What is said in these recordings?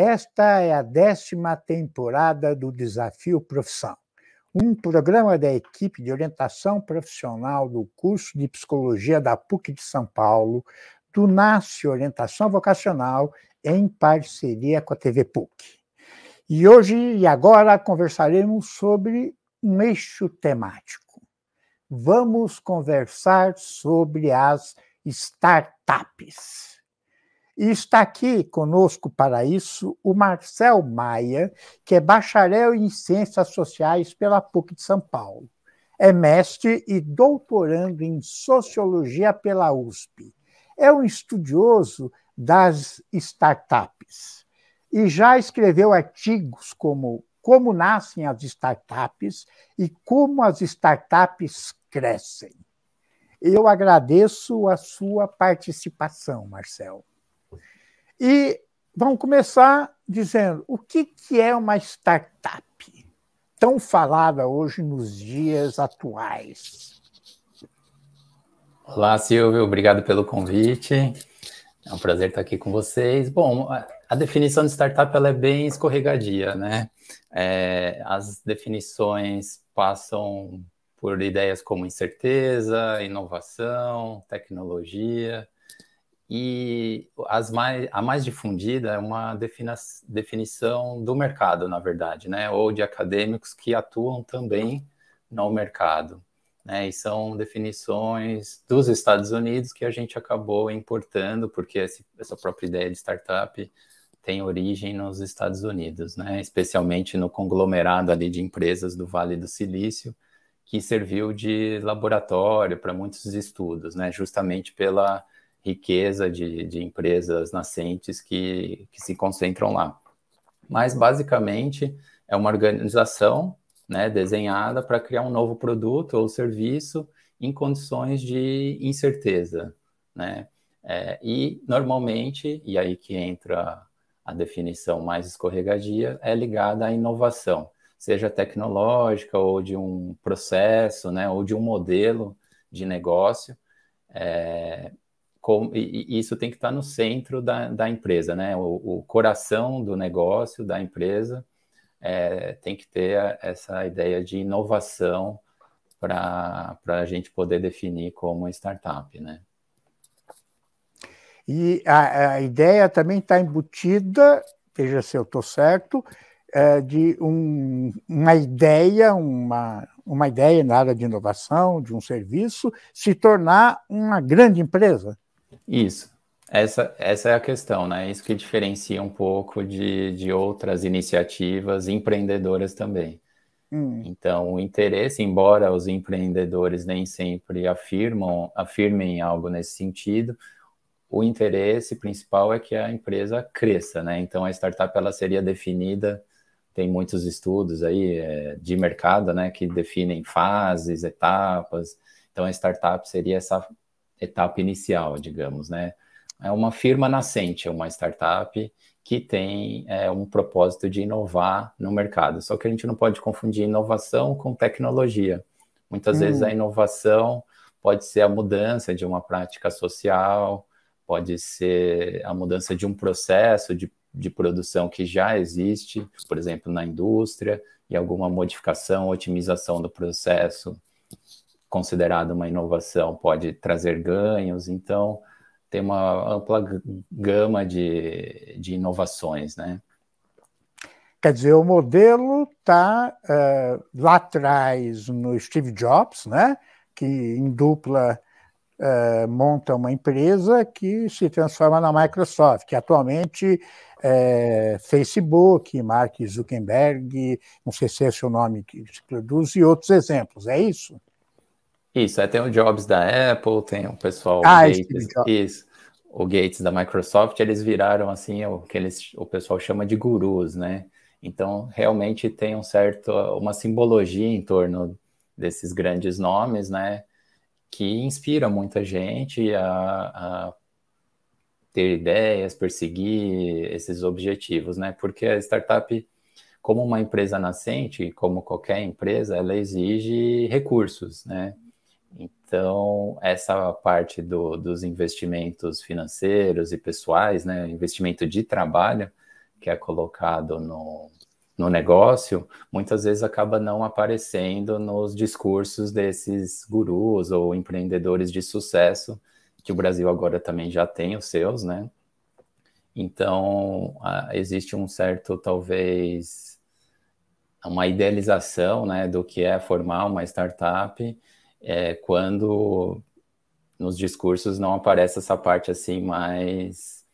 Esta é a décima temporada do Desafio Profissão, um programa da equipe de orientação profissional do curso de Psicologia da PUC de São Paulo, do NASCE Orientação Vocacional, em parceria com a TV PUC. E hoje e agora conversaremos sobre um eixo temático. Vamos conversar sobre as startups. E está aqui conosco para isso o Marcel Maia, que é bacharel em Ciências Sociais pela PUC de São Paulo. É mestre e doutorando em Sociologia pela USP. É um estudioso das startups e já escreveu artigos como Como Nascem as Startups e Como as Startups Crescem. Eu agradeço a sua participação, Marcel. E vamos começar dizendo o que, que é uma startup tão falada hoje nos dias atuais. Olá, Silvio, obrigado pelo convite. É um prazer estar aqui com vocês. Bom, a definição de startup ela é bem escorregadia, né? É, as definições passam por ideias como incerteza, inovação, tecnologia, e as mais, a mais difundida é uma defina, definição do mercado, na verdade, né? ou de acadêmicos que atuam também no mercado. Né? E são definições dos Estados Unidos que a gente acabou importando, porque esse, essa própria ideia de startup tem origem nos Estados Unidos, né? especialmente no conglomerado ali de empresas do Vale do Silício, que serviu de laboratório para muitos estudos, né? justamente pela riqueza de, de empresas nascentes que, que se concentram lá. Mas, basicamente, é uma organização né, desenhada para criar um novo produto ou serviço em condições de incerteza. Né? É, e, normalmente, e aí que entra a definição mais escorregadia, é ligada à inovação, seja tecnológica ou de um processo, né, ou de um modelo de negócio. É, e, e, isso tem que estar no centro da, da empresa, né? O, o coração do negócio, da empresa, é, tem que ter essa ideia de inovação para a gente poder definir como startup, né? E a, a ideia também está embutida, veja se eu estou certo, é, de um, uma ideia, uma, uma ideia na área de inovação, de um serviço, se tornar uma grande empresa. Isso. Essa, essa é a questão, né? Isso que diferencia um pouco de, de outras iniciativas empreendedoras também. Hum. Então, o interesse, embora os empreendedores nem sempre afirmam, afirmem algo nesse sentido, o interesse principal é que a empresa cresça, né? Então, a startup ela seria definida, tem muitos estudos aí é, de mercado, né, que definem fases, etapas. Então, a startup seria essa etapa inicial, digamos, né? É uma firma nascente, é uma startup que tem é, um propósito de inovar no mercado. Só que a gente não pode confundir inovação com tecnologia. Muitas hum. vezes a inovação pode ser a mudança de uma prática social, pode ser a mudança de um processo de, de produção que já existe, por exemplo, na indústria, e alguma modificação, otimização do processo considerado uma inovação pode trazer ganhos, então tem uma ampla gama de, de inovações, né? Quer dizer, o modelo está uh, eh, lá atrás no Steve Jobs, né? que em dupla uh, monta uma empresa que se transforma na Microsoft, que atualmente é Facebook, Mark Zuckerberg, não sei se é o nome que se produz, e outros exemplos, é isso? Isso, aí é, tem o Jobs da Apple, tem o pessoal ah, o Gates, isso, o Gates da Microsoft, eles viraram assim o que eles, o pessoal chama de gurus, né? Então realmente tem um certo uma simbologia em torno desses grandes nomes, né? Que inspira muita gente a, a ter ideias, perseguir esses objetivos, né? Porque a startup como uma empresa nascente, como qualquer empresa, ela exige recursos, né? Então, essa parte do, dos investimentos financeiros e pessoais, né, investimento de trabalho, que é colocado no, no negócio, muitas vezes acaba não aparecendo nos discursos desses gurus ou empreendedores de sucesso, que o Brasil agora também já tem os seus, né? Então, existe um certo, talvez, uma idealização né, do que é formar uma startup é, quando nos discursos não aparece essa parte assim mais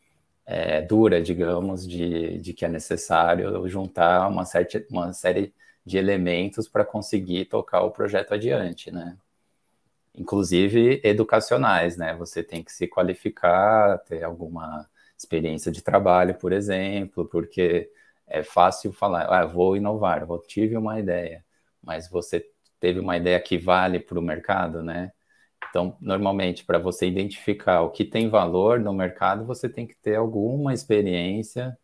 é, dura, digamos, de, de que é necessário juntar uma, certa, uma série de elementos para conseguir tocar o projeto adiante, né? Inclusive educacionais, né? Você tem que se qualificar, ter alguma experiência de trabalho, por exemplo, porque é fácil falar, ah, vou inovar, vou tive uma ideia, mas você teve uma ideia que vale para o mercado, né? Então, normalmente, para você identificar o que tem valor no mercado, você tem que ter alguma experiência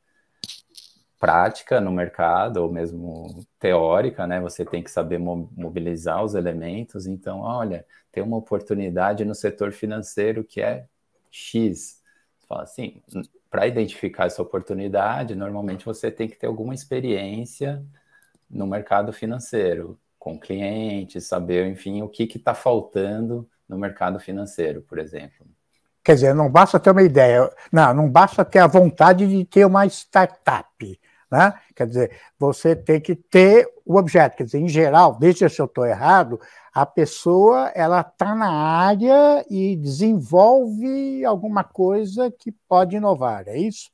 prática no mercado, ou mesmo teórica, né? Você tem que saber mobilizar os elementos. Então, olha, tem uma oportunidade no setor financeiro que é X. Você fala assim, hum, para identificar essa oportunidade, normalmente você tem que ter alguma experiência no mercado financeiro com clientes, saber, enfim, o que está faltando no mercado financeiro, por exemplo. Quer dizer, não basta ter uma ideia, não, não basta ter a vontade de ter uma startup. Né? Quer dizer, você tem que ter o objeto. Quer dizer, em geral, veja se eu estou errado, a pessoa ela está na área e desenvolve alguma coisa que pode inovar, é isso?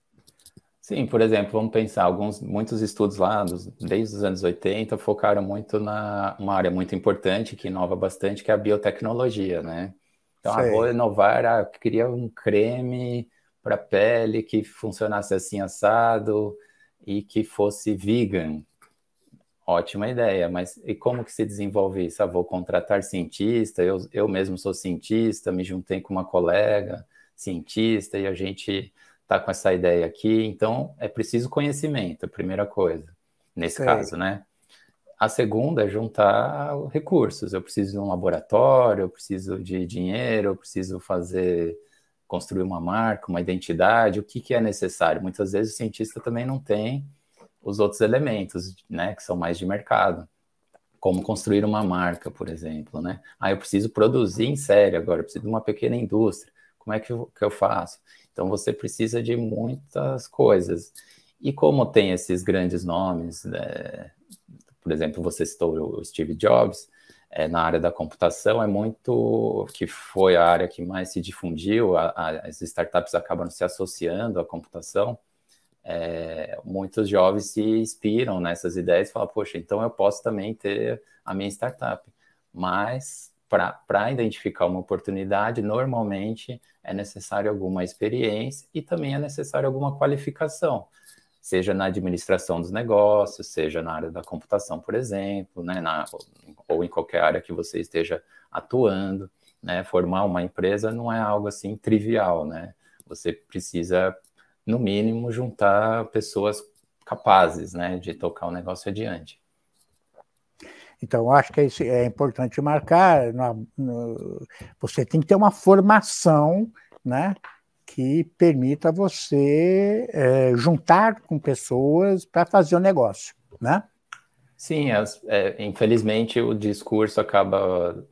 Sim, por exemplo, vamos pensar, alguns, muitos estudos lá, dos, desde os anos 80, focaram muito na uma área muito importante, que inova bastante, que é a biotecnologia, né? Então, ah, vou inovar, ah, queria um creme para pele que funcionasse assim assado e que fosse vegan. Ótima ideia, mas e como que se desenvolve isso? Ah, vou contratar cientista, eu, eu mesmo sou cientista, me juntei com uma colega cientista e a gente está com essa ideia aqui, então é preciso conhecimento, é a primeira coisa, nesse Sim. caso, né? A segunda é juntar recursos. Eu preciso de um laboratório, eu preciso de dinheiro, eu preciso fazer construir uma marca, uma identidade, o que, que é necessário. Muitas vezes o cientista também não tem os outros elementos, né, que são mais de mercado. Como construir uma marca, por exemplo, né? Ah, eu preciso produzir em série agora, eu preciso de uma pequena indústria. Como é que eu, que eu faço? Então você precisa de muitas coisas. E como tem esses grandes nomes, né? por exemplo, você citou o Steve Jobs, é, na área da computação é muito que foi a área que mais se difundiu, a, a, as startups acabam se associando à computação. É, muitos jovens se inspiram nessas ideias e falam, poxa, então eu posso também ter a minha startup. Mas para identificar uma oportunidade, normalmente é necessário alguma experiência e também é necessário alguma qualificação, seja na administração dos negócios, seja na área da computação, por exemplo, né, na, ou em qualquer área que você esteja atuando. Né, formar uma empresa não é algo assim trivial, né? Você precisa, no mínimo, juntar pessoas capazes, né, de tocar o negócio adiante. Então, acho que é, é importante marcar. No, no, você tem que ter uma formação, né? que permita você é, juntar com pessoas para fazer o negócio, né? Sim, as, é, é, infelizmente o discurso acaba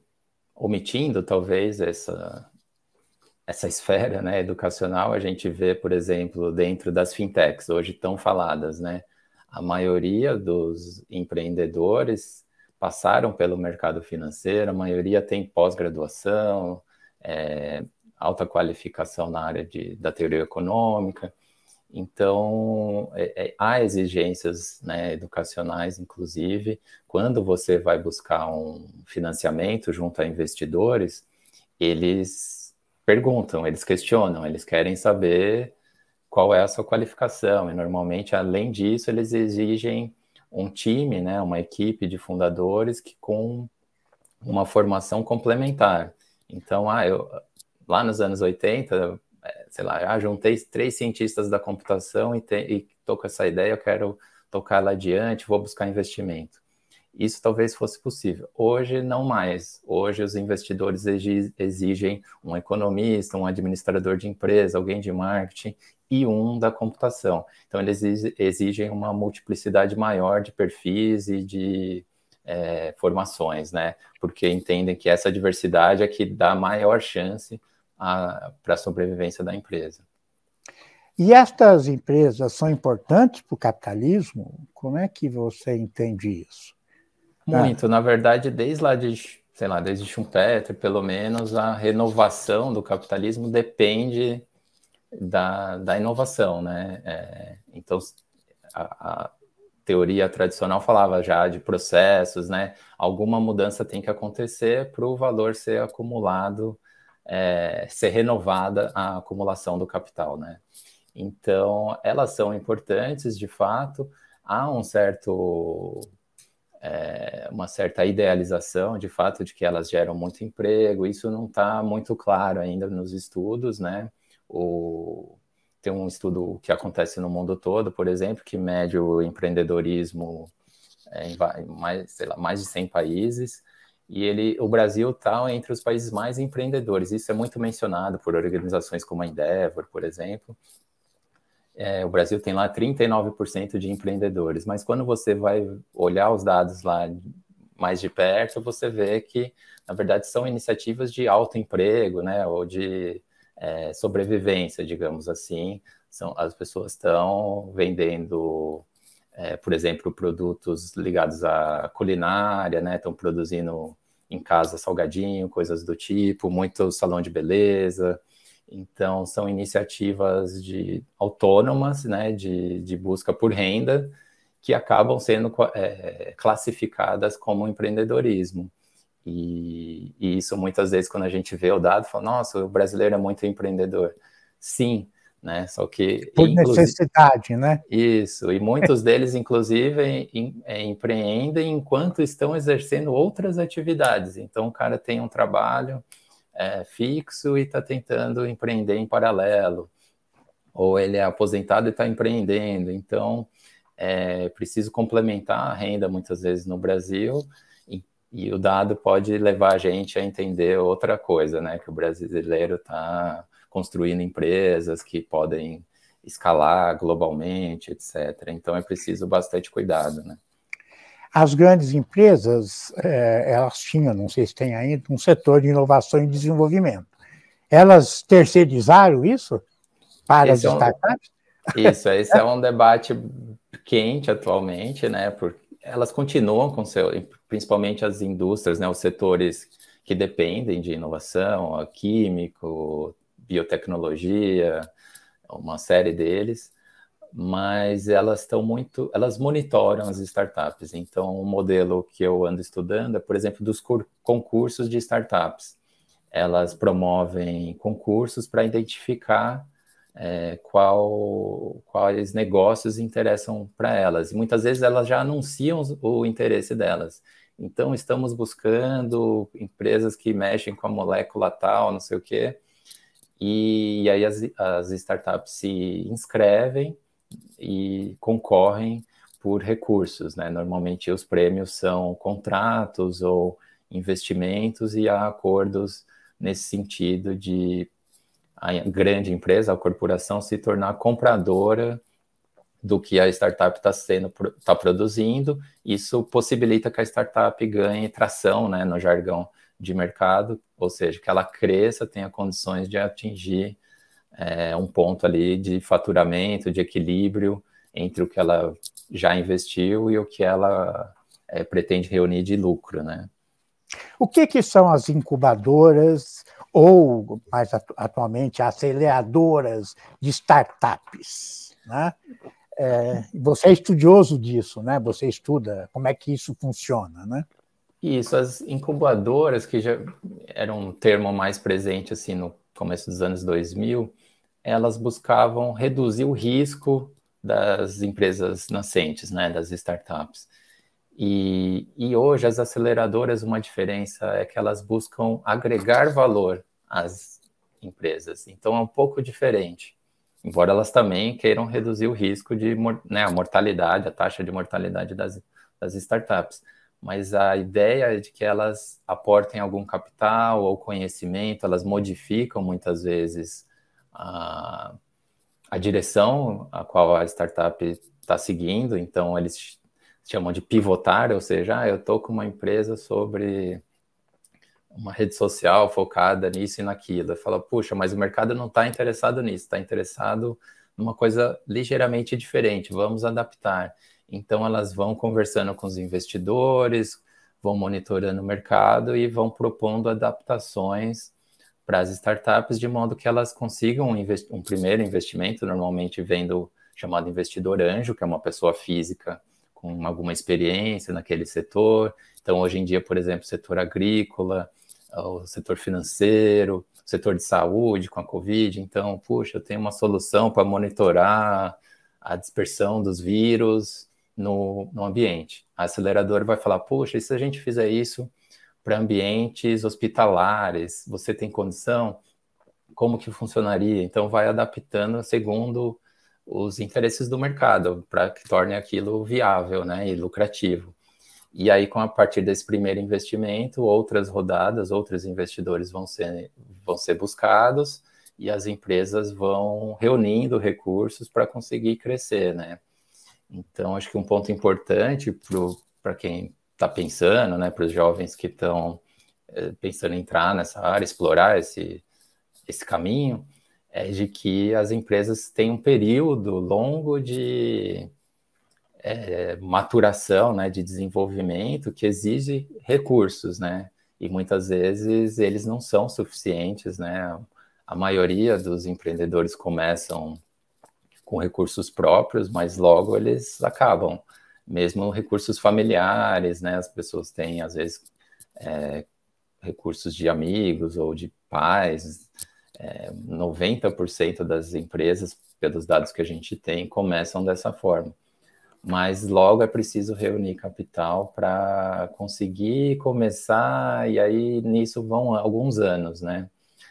omitindo talvez essa essa esfera né, educacional. A gente vê, por exemplo, dentro das fintechs hoje tão faladas, né? A maioria dos empreendedores passaram pelo mercado financeiro, a maioria tem pós-graduação, é, alta qualificação na área de, da teoria econômica. Então, é, é, há exigências né, educacionais, inclusive, quando você vai buscar um financiamento junto a investidores, eles perguntam, eles questionam, eles querem saber qual é a sua qualificação. E, normalmente, além disso, eles exigem um time, né, uma equipe de fundadores que com uma formação complementar. Então, ah, eu, lá nos anos 80, é, sei lá, ah, juntei três cientistas da computação e, estou com essa ideia, eu quero tocar lá adiante, vou buscar investimento. Isso talvez fosse possível. Hoje, não mais. Hoje, os investidores exigem um economista, um administrador de empresa, alguém de marketing, e um da computação. Então, eles exigem uma multiplicidade maior de perfis e de é, formações, né? Porque entendem que essa diversidade é que dá maior chance para a sobrevivência da empresa. E estas empresas são importantes para o capitalismo? Como é que você entende isso? Ah. Muito, ah. na verdade, desde lá de, sei lá, desde Schumpeter, pelo menos, a renovação do capitalismo depende da, da inovação, né? É, então, a, a, teoria tradicional falava já de processos, né? Alguma mudança tem que acontecer para o valor ser acumulado, é, ser renovada a acumulação do capital, né? Então, elas são importantes, de fato, há um certo é, uma certa idealização de fato de que elas geram muito emprego isso não está muito claro ainda nos estudos né o, tem um estudo que acontece no mundo todo, por exemplo, que mede o empreendedorismo é, em mais, sei lá, mais de 100 países, e ele, o Brasil está entre os países mais empreendedores. Isso é muito mencionado por organizações como a Endeavor, por exemplo. É, o Brasil tem lá 39% de empreendedores, mas quando você vai olhar os dados lá mais de perto, você vê que, na verdade, são iniciativas de emprego, né, ou de é, sobrevivência, digamos assim. São, as pessoas estão vendendo, é, por exemplo, produtos ligados à culinária, né? Estão produzindo em casa salgadinho, coisas do tipo, muito salão de beleza. Então, são iniciativas de autônomas, né, de, de busca por renda, que acabam sendo é, classificadas como empreendedorismo. E, e, isso muitas vezes quando a gente vê o dado, fala, nossa, o brasileiro é muito empreendedor. Sim, né? Só que. Por necessidade, né? Isso, e muitos deles, inclusive, em, em, é, empreendem enquanto estão exercendo outras atividades. Então, o cara tem um trabalho é, fixo e está tentando empreender em paralelo. Ou ele é aposentado e está empreendendo. Então, é preciso complementar a renda muitas vezes no Brasil e o dado pode levar a gente a entender outra coisa, né? Que o brasileiro está construindo empresas que podem escalar globalmente, etc. Então é preciso bastante cuidado, né? As grandes empresas, é, elas tinham, não sei se tem ainda, um setor de inovação e desenvolvimento. Elas terceirizaram isso para esse as startups? É um, isso, esse é um debate quente atualmente, né? Porque elas continuam com seu, principalmente as indústrias, né, os setores que dependem de inovação, químico, biotecnologia, uma série deles, mas elas estão muito, elas monitoram as startups. Então, o modelo que eu ando estudando é, por exemplo, dos concursos de startups. Elas promovem concursos para identificar é, qual, quais negócios interessam para elas. E muitas vezes elas já anunciam o interesse delas. Então, estamos buscando empresas que mexem com a molécula tal, não sei o quê. E, e aí as, as startups se inscrevem e concorrem por recursos, né? Normalmente os prêmios são contratos ou investimentos e há acordos nesse sentido de a grande empresa, a corporação, se tornar compradora do que a startup está sendo está produzindo. Isso possibilita que a startup ganhe tração, né, no jargão de mercado, ou seja, que ela cresça, tenha condições de atingir é, um ponto ali de faturamento, de equilíbrio entre o que ela já investiu e o que ela é, pretende reunir de lucro, né? O que, que são as incubadoras? ou, mais atualmente, aceleradoras de startups. Né? É, você é estudioso disso, né? Você estuda como é que isso funciona, né? Isso, as incubadoras, que já eram um termo mais presente assim no começo dos anos 2000, elas buscavam reduzir o risco das empresas nascentes, né, das startups. E, e hoje as aceleradoras, uma diferença é que elas buscam agregar valor às empresas. Então é um pouco diferente, embora elas também queiram reduzir o risco de né, a mortalidade, a taxa de mortalidade das, das startups. Mas a ideia é de que elas aportem algum capital ou conhecimento, elas modificam muitas vezes a, a direção a qual a startup está seguindo, então eles chamam de pivotar, ou seja, ah, eu estou com uma empresa sobre uma rede social focada nisso e naquilo. Fala, puxa, mas o mercado não está interessado nisso, está interessado numa coisa ligeiramente diferente, vamos adaptar. Então elas vão conversando com os investidores, vão monitorando o mercado e vão propondo adaptações para as startups de modo que elas consigam um, um primeiro investimento, normalmente vendo chamado investidor anjo, que é uma pessoa física com alguma experiência naquele setor. Então, hoje em dia, por exemplo, setor agrícola, ah, o setor financeiro, o setor de saúde com a Covid. Então, puxa, eu tenho uma solução para monitorar a dispersão dos vírus no, no ambiente. A aceleradora vai falar, puxa, e se a gente fizer isso para ambientes hospitalares, você tem condição? Como que funcionaria? Então, vai adaptando segundo os interesses do mercado para que torne aquilo viável né, e lucrativo. E aí, com a partir desse primeiro investimento, outras rodadas, outros investidores vão ser, vão ser buscados e as empresas vão reunindo recursos para conseguir crescer, né? Então, acho que um ponto importante para quem está pensando, né, para os jovens que estão é, eh, pensando em entrar nessa área, explorar esse, esse caminho, é de que as empresas têm um período longo de é, maturação, né, de desenvolvimento que exige recursos, né? E muitas vezes eles não são suficientes, né? A maioria dos empreendedores começam com recursos próprios, mas logo eles acabam. Mesmo recursos familiares, né? As pessoas têm, às vezes, é, recursos de amigos ou de pais, é, 90% das empresas, pelos dados que a gente tem, começam dessa forma. Mas logo é preciso reunir capital para conseguir começar, e aí nisso vão alguns anos, né?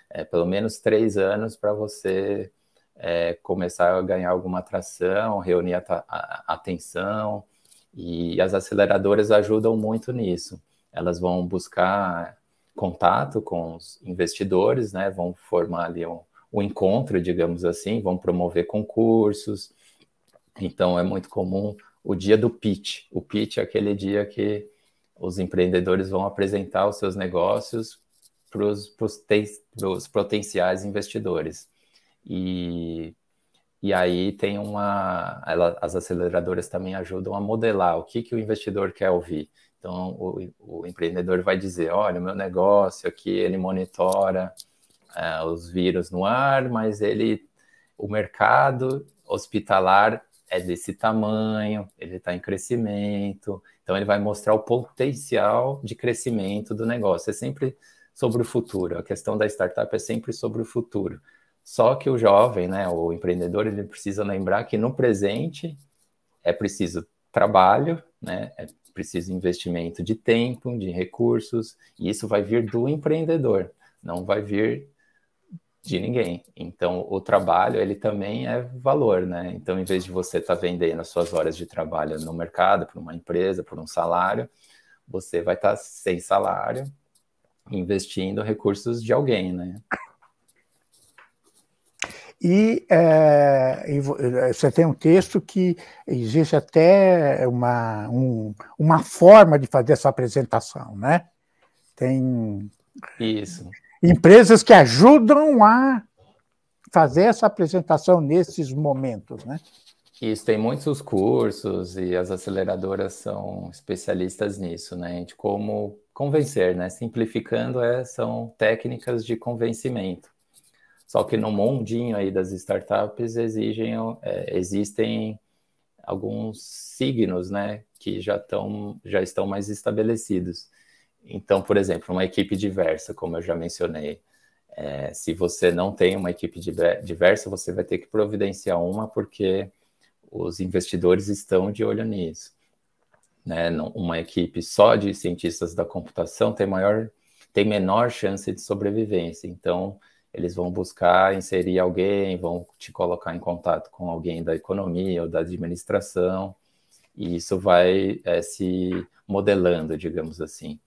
É, pelo menos três anos para você é, começar a ganhar alguma atração, reunir a, a, atenção, e as aceleradoras ajudam muito nisso. Elas vão buscar contato com os investidores, né? Vão formar ali um, um encontro, digamos assim, vão promover concursos. Então é muito comum o dia do pitch. O pitch é aquele dia que os empreendedores vão apresentar os seus negócios para os potenciais investidores. E, e aí tem uma. Ela, as aceleradoras também ajudam a modelar o que, que o investidor quer ouvir. Então, o, o empreendedor vai dizer, olha, o meu negócio aqui, ele monitora uh, os vírus no ar, mas ele, o mercado hospitalar é desse tamanho, ele está em crescimento, então ele vai mostrar o potencial de crescimento do negócio. É sempre sobre o futuro, a questão da startup é sempre sobre o futuro. Só que o jovem, né, o empreendedor, ele precisa lembrar que no presente é preciso trabalho, né, é precisa de investimento de tempo, de recursos, e isso vai vir do empreendedor, não vai vir de ninguém. Então, o trabalho, ele também é valor, né? Então, em vez de você estar tá vendendo as suas horas de trabalho no mercado, por uma empresa, por um salário, você vai estar tá sem salário, investindo recursos de alguém, né? E, é, e, é, você tem um texto que existe até uma, um, uma forma de fazer essa apresentação, né? Tem Isso. empresas que ajudam a fazer essa apresentação nesses momentos, né? Isso, tem muitos cursos e as aceleradoras são especialistas nisso, né? De como convencer, né? Simplificando, é, são técnicas de convencimento. Só que no mundinho aí das startups exigem, é, existem alguns signos, né, que já, tão, já estão mais estabelecidos. Então, por exemplo, uma equipe diversa, como eu já mencionei, é, se você não tem uma equipe diversa, você vai ter que providenciar uma, porque os investidores estão de olho nisso. Né? Uma equipe só de cientistas da computação tem maior, tem menor chance de sobrevivência. Então, eles vão buscar inserir alguém, vão te colocar em contato com alguém da economia ou da administração, e isso vai é, se modelando, digamos assim.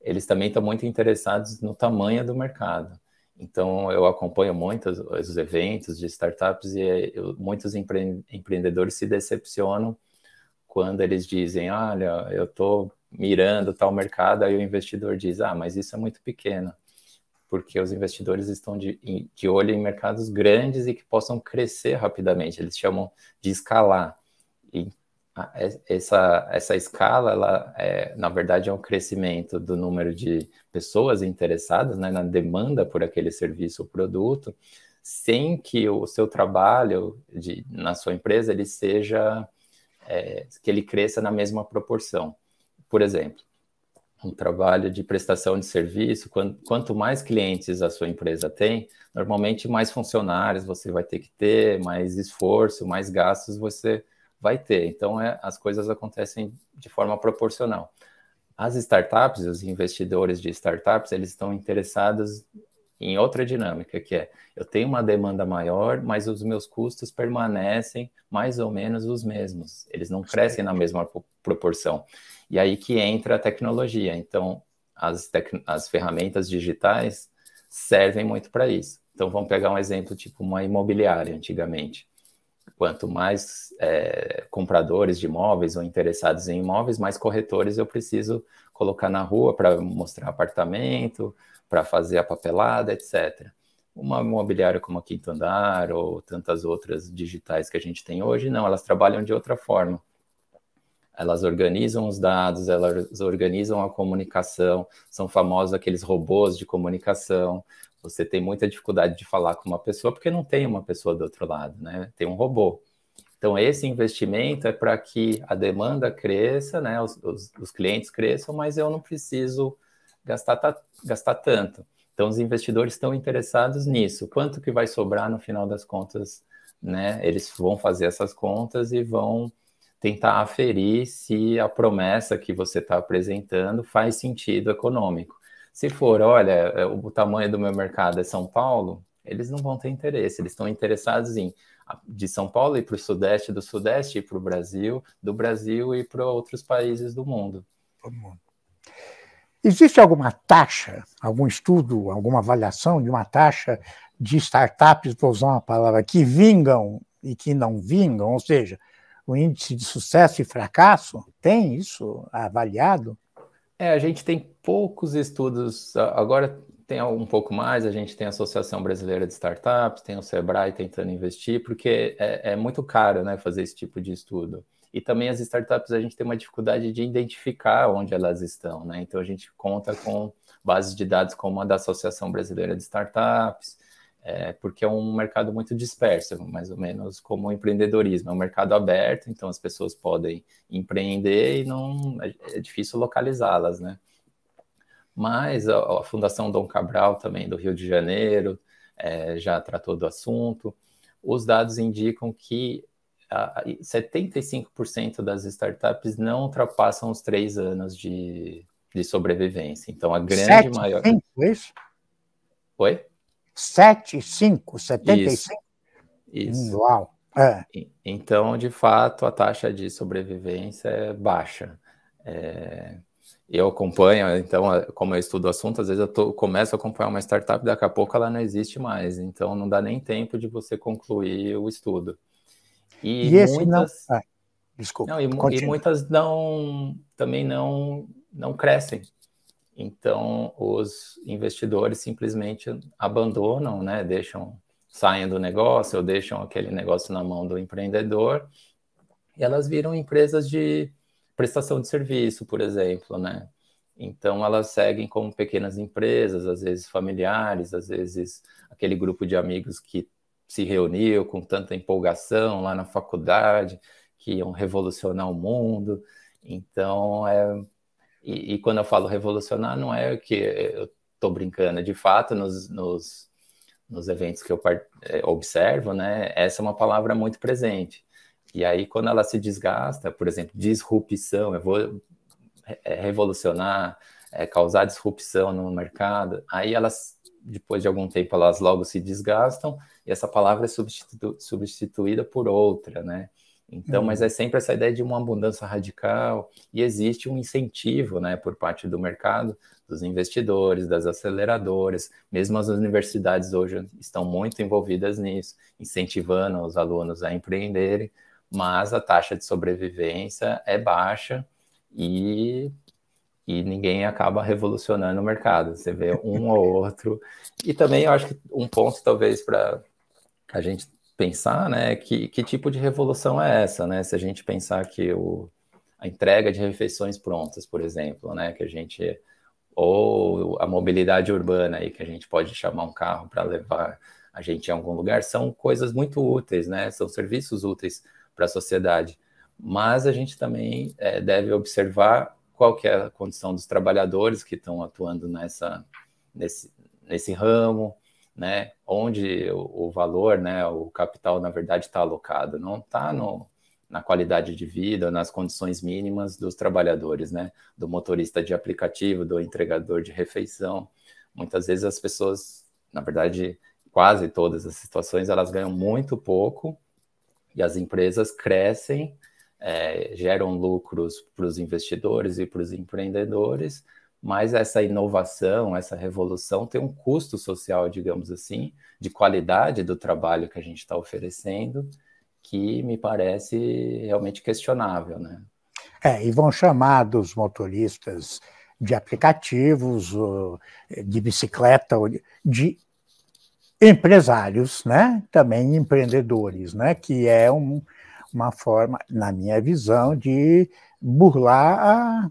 Eles também estão muito interessados no tamanho do mercado. Então, eu acompanho muitos os eventos de startups e eh, eu, muitos empre, empreendedores se decepcionam quando eles dizem: Olha, eu estou mirando tal mercado, aí o investidor diz: Ah, mas isso é muito pequeno porque os investidores estão de, de olho em mercados grandes e que possam crescer rapidamente. Eles chamam de escalar. E essa, essa escala, ela é, na verdade, é um crescimento do número de pessoas interessadas né, na demanda por aquele serviço ou produto, sem que o seu trabalho de, na sua empresa ele seja é, que ele cresça na mesma proporção. Por exemplo, um trabalho de prestação de serviço, quanto mais clientes a sua empresa tem, normalmente mais funcionários você vai ter que ter, mais esforço, mais gastos você vai ter. Então, é, as coisas acontecem de forma proporcional. As startups, os investidores de startups, eles estão interessados em outra dinâmica, que é eu tenho uma demanda maior, mas os meus custos permanecem mais ou menos os mesmos, eles não crescem na mesma proporção. E aí que entra a tecnologia. Então, as, tec as ferramentas digitais servem muito para isso. Então, vamos pegar um exemplo tipo uma imobiliária antigamente. Quanto mais é, compradores de imóveis ou interessados em imóveis, mais corretores eu preciso colocar na rua para mostrar apartamento, para fazer a papelada, etc. Uma imobiliária como a Quinto Andar ou tantas outras digitais que a gente tem hoje, não, elas trabalham de outra forma. Elas organizam os dados, elas organizam a comunicação, são famosos aqueles robôs de comunicação. Você tem muita dificuldade de falar com uma pessoa porque não tem uma pessoa do outro lado, né? Tem um robô. Então, esse investimento é para que a demanda cresça, né? Os, os, os clientes cresçam, mas eu não preciso gastar, gastar tanto. Então, os investidores estão interessados nisso. Quanto que vai sobrar no final das contas? Né? Eles vão fazer essas contas e vão tentar aferir se a promessa que você está apresentando faz sentido econômico. Se for, olha, é, o tamanho do meu mercado é São Paulo, eles não vão ter interesse, eles estão interessados em de São Paulo e para o Sudeste, do Sudeste e para o Brasil, do Brasil e para outros países do mundo. Todo mundo. Existe alguma taxa, algum estudo, alguma avaliação de uma taxa de startups, vou usar uma palavra, que vingam e que não vingam, ou seja, o índice de sucesso e fracasso? Tem isso avaliado? É, a gente tem poucos estudos, agora tem um pouco mais, a gente tem a Associação Brasileira de Startups, tem o Sebrae tentando investir, porque é, é muito caro né, fazer esse tipo de estudo e também as startups a gente tem uma dificuldade de identificar onde elas estão, né? Então a gente conta com bases de dados como a da Associação Brasileira de Startups, é, porque é um mercado muito disperso, mais ou menos como o empreendedorismo, é um mercado aberto, então as pessoas podem empreender e não é, é difícil localizá-las, né? Mas a, a, Fundação Dom Cabral também do Rio de Janeiro é, já tratou do assunto. Os dados indicam que 75% das startups não ultrapassam os três anos de, de sobrevivência. Então, a grande maioria maior. Cinco, é isso? Oi? 7, 5, 75? Isso. isso. Uau! É. Então, de fato, a taxa de sobrevivência é baixa. É... Eu acompanho, então, como eu estudo o assunto, às vezes eu tô, começo a acompanhar uma startup, daqui a pouco ela não existe mais. Então, não dá nem tempo de você concluir o estudo. E, e muitas... não. Ah, desculpa. Não, e, e, muitas não também não não crescem. Então os investidores simplesmente abandonam, né? Deixam saem do negócio ou deixam aquele negócio na mão do empreendedor. E elas viram empresas de prestação de serviço, por exemplo, né? Então elas seguem como pequenas empresas, às vezes familiares, às vezes aquele grupo de amigos que se reuniu com tanta empolgação lá na faculdade, que iam revolucionar o mundo. Então, é, e, e quando eu falo revolucionar, não é que eu estou brincando, de fato, nos, nos, nos eventos que eu part... É, observo, né, essa é uma palavra muito presente. E aí, quando ela se desgasta, por exemplo, disrupção, eu vou é, revolucionar, é, causar disrupção no mercado, aí elas depois de algum tempo elas logo se desgastam e essa palavra é substitu substituída por outra, né? Então, uhum. mas é sempre essa ideia de uma abundância radical e existe um incentivo, né, por parte do mercado, dos investidores, das aceleradoras, mesmo as universidades hoje estão muito envolvidas nisso, incentivando os alunos a empreenderem, mas a taxa de sobrevivência é baixa e e ninguém acaba revolucionando o mercado. Você vê um ou outro. E também eu acho que um ponto, talvez, para a gente pensar, né, que, que tipo de revolução é essa, né? Se a gente pensar que o, a entrega de refeições prontas, por exemplo, né, que a gente ou a mobilidade urbana aí que a gente pode chamar um carro para levar a gente a algum lugar são coisas muito úteis, né? São serviços úteis para a sociedade. Mas a gente também é, deve observar qual que é a condição dos trabalhadores que estão atuando nessa, nesse, nesse ramo, né? onde o, o valor, né? o capital, na verdade, está alocado, não está na qualidade de vida, nas condições mínimas dos trabalhadores, né? do motorista de aplicativo, do entregador de refeição. Muitas vezes as pessoas, na verdade, quase todas as situações, elas ganham muito pouco e as empresas crescem é, geram lucros para os investidores e para os empreendedores, mas essa inovação, essa revolução tem um custo social, digamos assim, de qualidade do trabalho que a gente está oferecendo, que me parece realmente questionável, né? É, e vão chamar dos motoristas de aplicativos, de bicicleta, de empresários, né? Também empreendedores, né? Que é um, uma forma, na minha visão, de burlar a,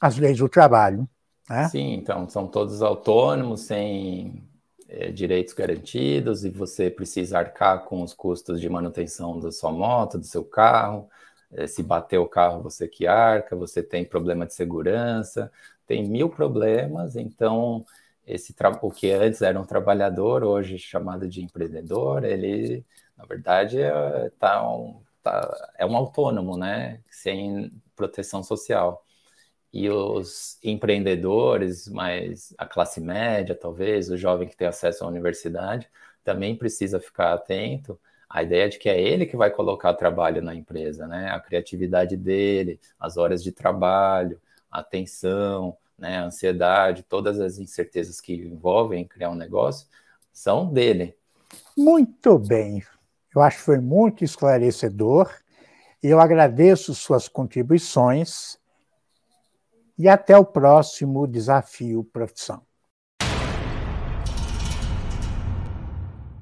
as leis do trabalho. Né? Sim, então são todos autônomos, sem é, direitos garantidos, e você precisa arcar com os custos de manutenção da sua moto, do seu carro. É, se bater o carro, você que arca, você tem problema de segurança, tem mil problemas, então esse o que antes era um trabalhador, hoje é chamado de empreendedor, ele na verdade, é, tá um, tá, é um autônomo, né? Sem proteção social. E os empreendedores, mas a classe média, talvez, o jovem que tem acesso à universidade, também precisa ficar atento a ideia de que é ele que vai colocar trabalho na empresa, né? A criatividade dele, as horas de trabalho, a atenção, né? A ansiedade, todas as incertezas que envolvem criar um negócio são dele. Muito bem. Eu acho que foi muito esclarecedor. Eu agradeço suas contribuições e até o próximo desafio profissão.